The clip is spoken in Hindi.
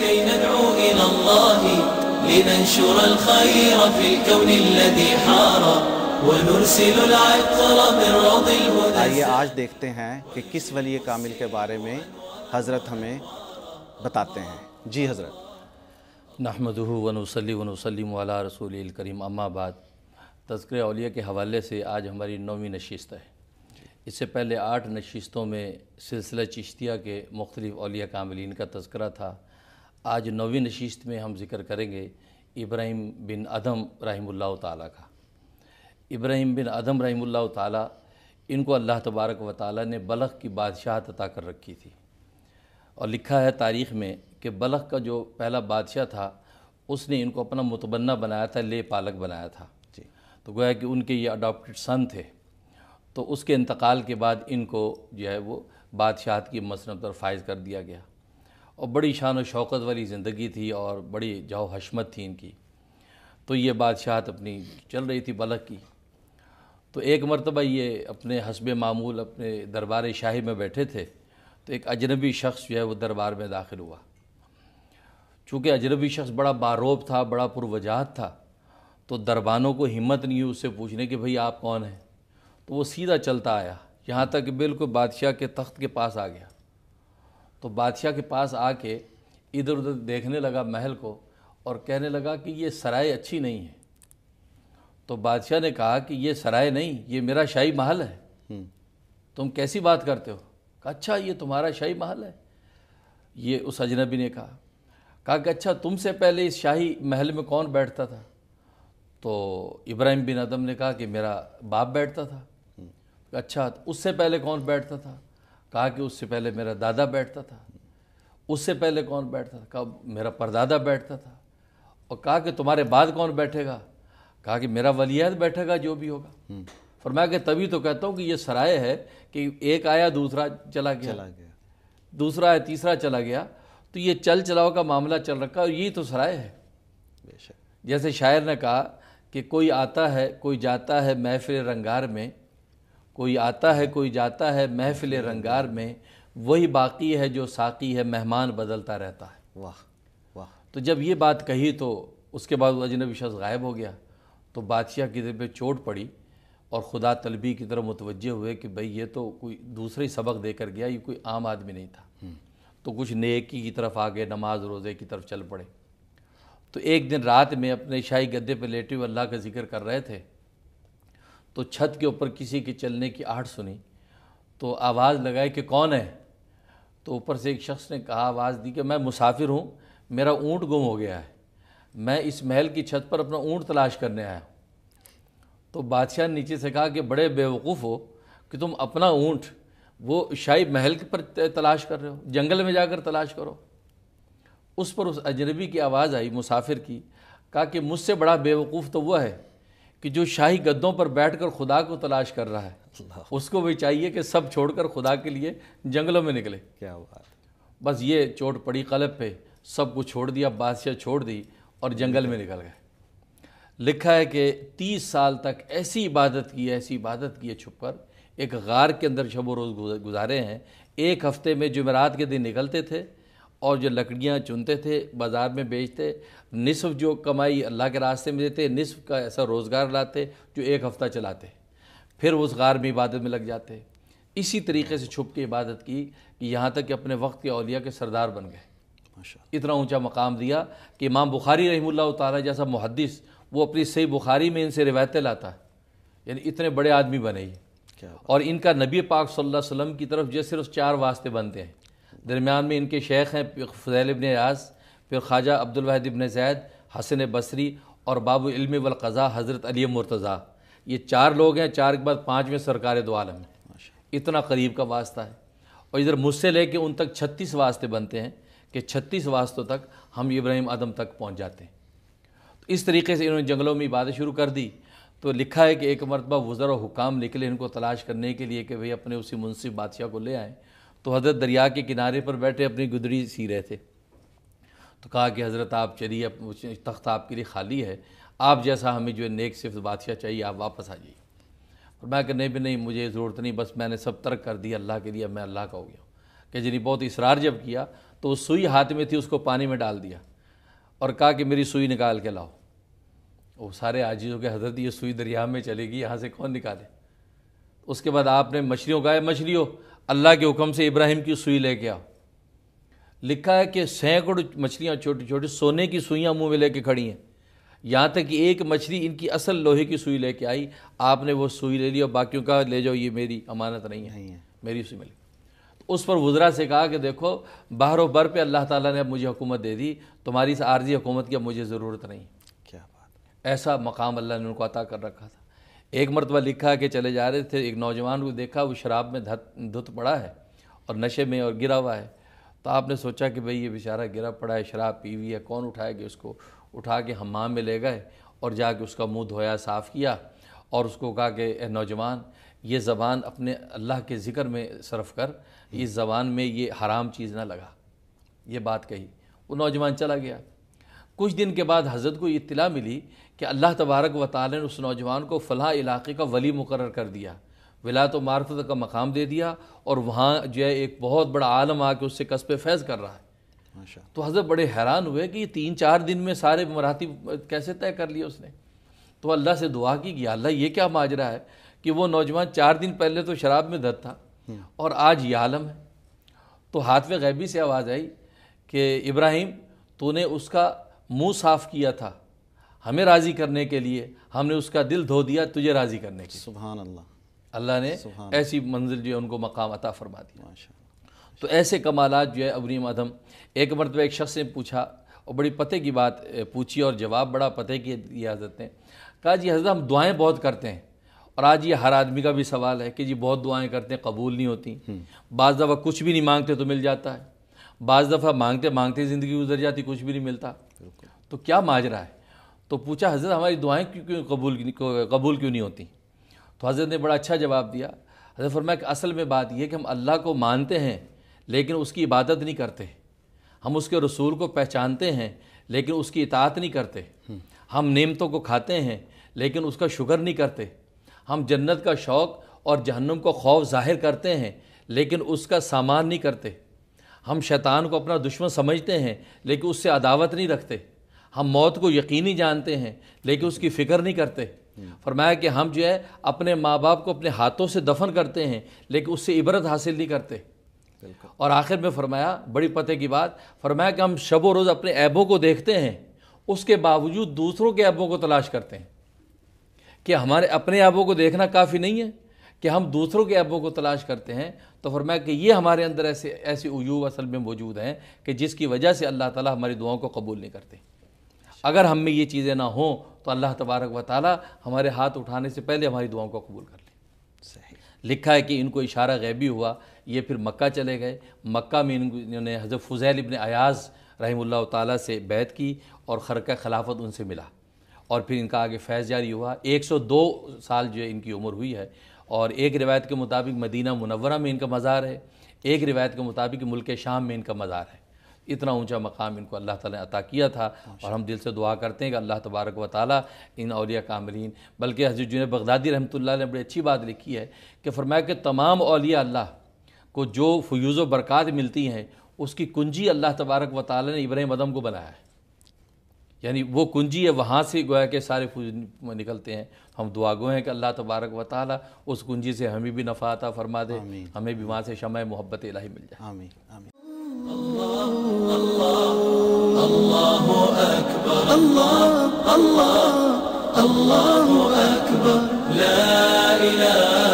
كي ندعو إلى الله لننشر الخير في الكون الذي حار आइए आज देखते हैं कि किस वली कामिल के बारे में हज़रत हमें बताते हैं जी हज़रत नहमद वनसली वनसलम वाला रसूल करीम अम्माबाद तस्कर अलिया के हवाले से आज हमारी नौवीं नशस्त है इससे पहले आठ नशस्तों में सिलसिला चिश्तिया के मुख्तलिफ़ अलिया कामिलीन का तस्करा था आज नौवीं नशीस्त में हम जिक्र करेंगे इब्राहिम बिन अदम रहीमुल्ला ताली का इब्राहिम बिन अदम रहीमुल्ला ताली इनको अल्लाह तबारक व ताल ने बलख की बादशाह अता कर रखी थी और लिखा है तारीख़ में कि बलख का जो पहला बादशाह था उसने इनको अपना मुतबन्ना बनाया था ले पालक बनाया था जी तो गोया कि उनके ये अडोप्टड सन थे तो उसके इंतकाल के बाद इनको जो है वो बादशाहत की मसनत पर फायज़ कर दिया गया और बड़ी शान और शौकत वाली ज़िंदगी थी और बड़ी जाओ हशमत थी इनकी तो ये बादशाहत अपनी चल रही थी बलक की तो एक मरतबा ये अपने हसब मामूल अपने दरबार शाही में बैठे थे तो एक अजनबी शख्स जो है वो दरबार में दाखिल हुआ चूँकि अजनबी शख्स बड़ा बारोब था बड़ा पुरवजात था तो दरबानों को हिम्मत नहीं हुई उससे पूछने कि भाई आप कौन हैं तो वो सीधा चलता आया यहाँ तक बिल्कुल बादशाह के तख्त के पास आ गया तो बादशाह के पास आके इधर उधर देखने लगा महल को और कहने लगा कि ये सराय अच्छी नहीं है तो बादशाह ने कहा कि ये सराय नहीं ये मेरा शाही महल है हम्म। तुम कैसी बात करते हो कहा अच्छा ये तुम्हारा शाही महल है ये उस अजनबी ने कहा कहा कि अच्छा तुमसे पहले इस शाही महल में कौन बैठता था तो इब्राहिम बिन अदम ने कहा कि मेरा बाप बैठता था हम्म। अच्छा तो उससे पहले कौन बैठता था कहा कि उससे पहले मेरा दादा बैठता था उससे पहले कौन बैठता था कहा मेरा परदादा बैठता था और कहा कि तुम्हारे बाद कौन बैठेगा कहा कि मेरा वलियाद बैठेगा जो भी होगा फरमाया हम्म। कि तभी तो कहता हूँ कि ये सराय है कि एक आया दूसरा चला गया चला गया दूसरा आया तीसरा चला गया तो ये चल चलाओ का मामला चल रखा और यही तो सराय है जैसे शायर ने कहा कि कोई आता है कोई जाता है महफिल रंगार में कोई आता है कोई जाता है महफिल रंगार में वही बाकी है जो साकी है मेहमान बदलता रहता है वाह वाह तो जब ये बात कही तो उसके बाद अजनबी शख्स गायब हो गया तो बादशाह की दिल चोट पड़ी और खुदा तलबी की तरफ मुतवजह हुए कि भाई ये तो कोई दूसरा ही सबक दे कर गया ये कोई आम आदमी नहीं था हम्म। तो कुछ नेकी की तरफ आ गए नमाज रोज़े की तरफ चल पड़े तो एक दिन रात में अपने शाही गद्दे पर लेटे हुए अल्लाह का जिक्र कर रहे थे तो छत के ऊपर किसी के चलने की आहट सुनी तो आवाज़ लगाई कि कौन है तो ऊपर से एक शख्स ने कहा आवाज़ दी कि मैं मुसाफिर हूँ मेरा ऊँट गुम हो गया है मैं इस महल की छत पर अपना ऊँट तलाश करने आया तो बादशाह नीचे से कहा कि बड़े बेवकूफ़ हो कि तुम अपना ऊँट वो शाही महल पर तलाश कर रहे हो जंगल में जाकर तलाश करो उस पर उस अजनबी की आवाज़ आई मुसाफिर की कहा कि मुझसे बड़ा बेवकूफ़ तो वह है कि जो शाही गद्दों पर बैठकर खुदा को तलाश कर रहा है उसको भी चाहिए कि सब छोड़कर खुदा के लिए जंगलों में निकले क्या बात बस ये चोट पड़ी कलब पे सब कुछ छोड़ दिया बादशाह छोड़ दी और जंगल में निकल गए लिखा है कि तीस साल तक ऐसी इबादत की ऐसी इबादत की है छुप कर एक गार के अंदर शबो रोज़ गुजारे हैं एक हफ्ते में जुमेरात के दिन निकलते थे और जो लकड़ियाँ चुनते थे बाज़ार में बेचते निसफ जो कमाई अल्लाह के रास्ते में देते निसफ का ऐसा रोज़गार लाते जो एक हफ़्ता चलाते फिर उस गार में इबादत में लग जाते इसी तरीके से छुप के इबादत की कि यहाँ तक कि अपने वक्त के अलिया के सरदार बन गए इतना ऊंचा मकाम दिया कि इमाम बुखारी रही तारा जैसा मुहदस वो अपनी सही बुखारी में इनसे रिवायतें लाता यानी इतने बड़े आदमी बने ये और इनका नबी पाक सल्लल्लाहु अलैहि वसल्लम की तरफ जैसे सिर्फ चार वास्ते बनते हैं दरमियान में इनके शेख हैं फ़ैल इबन रियाज फिर ख्वाजा अब्दुलवाहद इबन जैद हसन बसरी और बाबू इल्म वलक़ा हज़रत अली मुर्तज़ा ये चार लोग हैं चार के बाद पाँचवें सरकार दो आलम है इतना करीब का वास्ता है और इधर मुझसे ले कर उन तक छत्तीस वास्ते बनते हैं कि छत्तीस वास्तों तक हम इब्राहिम आदम तक पहुँच जाते हैं तो इस तरीके से इन्होंने जंगलों में इबादत शुरू कर दी तो लिखा है कि एक मरतबा वज़र हुकाम निकले इनको तलाश करने के लिए कि भाई अपने उसी मुनसिब बादशाह को ले आएँ तो हज़रत दरिया के किनारे पर बैठे अपनी गुदड़ी सी रहे थे तो कहा कि हज़रत आप चलिए तख्त आपके लिए खाली है आप जैसा हमें जो है नेक सिर्फ बादशाह चाहिए आप वापस आ जाइए और मैं कह नहीं भी नहीं मुझे ज़रूरत नहीं बस मैंने सब तर्क कर दिया अल्लाह के लिए मैं अल्लाह का हो गया कि जिन्हें बहुत इसरार जब किया तो उस सुई हाथ में थी उसको पानी में डाल दिया और कहा कि मेरी सुई निकाल के लाओ वो सारे आजीज़ों के हजरत ये सुई दरिया में चलेगी यहाँ से कौन निकाले उसके बाद आपने मछलियों कहा मछलियों अल्लाह के हुक्म से इब्राहिम की सुई ले गया लिखा है कि सैकड़ों मछलियाँ छोटी छोटी सोने की सुइयाँ मुँह में लेके खड़ी हैं यहाँ तक कि एक मछली इनकी असल लोहे की सुई लेके आई आपने वो सुई ले ली और बाकियों का ले जाओ ये मेरी अमानत नहीं है, है। मेरी सुई मिली उस पर वजरा से कहा कि देखो बाहर बर पे अल्लाह ताला ने अब मुझे हुकूमत दे दी तुम्हारी इस आर्जी हुकूमत की अब मुझे ज़रूरत नहीं क्या बात ऐसा मकाम अल्लाह ने उनको अता कर रखा था एक मरतबा लिखा कि चले जा रहे थे एक नौजवान को देखा वो शराब में धत धुत पड़ा है और नशे में और गिरा हुआ है तो आपने सोचा कि भाई ये बेचारा गिरा पड़ा है शराब पी हुई है कौन उठाएगी उसको उठा के हमाम में ले गए और जाके उसका मुंह धोया साफ़ किया और उसको कहा कि नौजवान ये ज़बान अपने अल्लाह के ज़िक्र में सरफ कर इस ज़बान में ये हराम चीज़ ना लगा ये बात कही वो नौजवान चला गया कुछ दिन के बाद हजरत को इतला मिली कि अल्लाह तबारक व ताल ने उस नौजवान को फ़लाह इलाके का वली मुकर कर दिया विला तो मार्फत का मकाम दे दिया और वहाँ जो है एक बहुत बड़ा आलम आके उससे कसब फैज़ कर रहा है तो हज़रत बड़े हैरान हुए कि तीन चार दिन में सारे मराती कैसे तय कर लिए उसने तो अल्लाह से दुआ की कि अल्लाह ये क्या माजरा है कि वो नौजवान चार दिन पहले तो शराब में दर्द था हम्म। और आज ये आलम है तो हाथ में गैबी से आवाज़ आई कि इब्राहिम तूने उसका मुंह साफ़ किया था हमें राज़ी करने के लिए हमने उसका दिल धो दिया तुझे राज़ी करने के सुबह अल्लाह अल्लाह ने ऐसी मंजिल जो है उनको मकाम अता फरमा दिया तो ऐसे कमालत जो है अबरीम अदम एक मरतबा एक शख्स ने पूछा और बड़ी पते की बात पूछी और जवाब बड़ा पते की दिया हजरत ने कहा जी हजरत हम दुआएं बहुत करते हैं और आज ये हर आदमी का भी सवाल है कि जी बहुत दुआएं करते हैं कबूल नहीं होती हम्म। बाज़ दफ़ा कुछ भी नहीं मांगते तो मिल जाता है बाज़ दफ़ा मांगते मांगते ज़िंदगी गुजर जाती कुछ भी नहीं मिलता तो क्या माजरा है तो पूछा हज़रत हमारी दुआएं क्यों क्यों कबूल कबूल क्यों नहीं होती तो हज़रत ने बड़ा अच्छा जवाब दिया हज़रत फरमाया कि असल में बात यह कि हम अल्लाह को मानते हैं लेकिन उसकी इबादत नहीं करते हम उसके रसूल को पहचानते हैं लेकिन उसकी इतात नहीं करते हम नेमतों को खाते हैं लेकिन उसका शुगर नहीं करते हम जन्नत का शौक़ और जहन्नम को खौफ ज़ाहिर करते हैं लेकिन उसका सामान नहीं करते हम शैतान को अपना दुश्मन समझते हैं लेकिन उससे अदावत नहीं रखते हम मौत को यकीनी जानते हैं लेकिन उसकी फ़िक्र नहीं करते फरमाया कि हम जो है अपने माँ बाप को अपने हाथों से दफन करते हैं लेकिन उससे इबरत हासिल नहीं करते और आखिर में फरमाया बड़ी पते की बात फरमाया कि हम शब रोज़ अपने ऐबों को देखते हैं उसके बावजूद दूसरों के ऐबों को तलाश करते हैं कि हमारे अपने ऐबों को देखना काफ़ी नहीं है कि हम दूसरों के ऐबों को तलाश करते हैं तो फरमाया कि ये हमारे अंदर ऐसे ऐसे उयूब असल में मौजूद हैं कि जिसकी वजह से अल्लाह ताला हमारी दुआओं को कबूल नहीं करते अगर हम में ये चीज़ें ना हों तो अल्लाह तबारक व ताली हमारे हाथ उठाने से पहले हमारी दुआओं को कबूल कर लें लिखा है कि इनको इशारा गैबी हुआ ये फिर मक्का चले गए मक्का में इन्होंने हज़रत फ़ुज़ैल इबन अयाज़ रहीम ताला से बैत की और खरका खिलाफत उनसे मिला और फिर इनका आगे फैज़ जारी हुआ 102 साल जो है इनकी उम्र हुई है और एक रिवायत के मुताबिक मदीना मुनवरा में इनका मज़ार है एक रिवायत के मुताबिक मुल्क शाम में इनका मज़ार है इतना ऊंचा मकाम इनको अल्लाह ताला ने अता किया था और हम दिल से दुआ करते हैं कि अल्लाह तबारक व ताली इन अलिया कामरीन बल्कि हजरत जुन बगदादी रहमत ने बड़ी अच्छी बात लिखी है कि फरमाया कि तमाम अलिया अल्लाह को जो फ्यूज़ बरक़ात मिलती हैं उसकी कुंजी अल्लाह तबारक व ताली ने इब्राहिम अदम को बनाया है यानी वो कुंजी है वहाँ से गोया के सारे फूज निकलते हैं हम दुआ गो हैं कि अल्लाह तबारक व ताली उस कुंजी से हमें भी नफ़ा आता फरमा दे हमें भी वहाँ से शमय मोहब्बत इलाही मिल जाए आमीन आमीन الله الله أكبر الله الله الله أكبر لا إله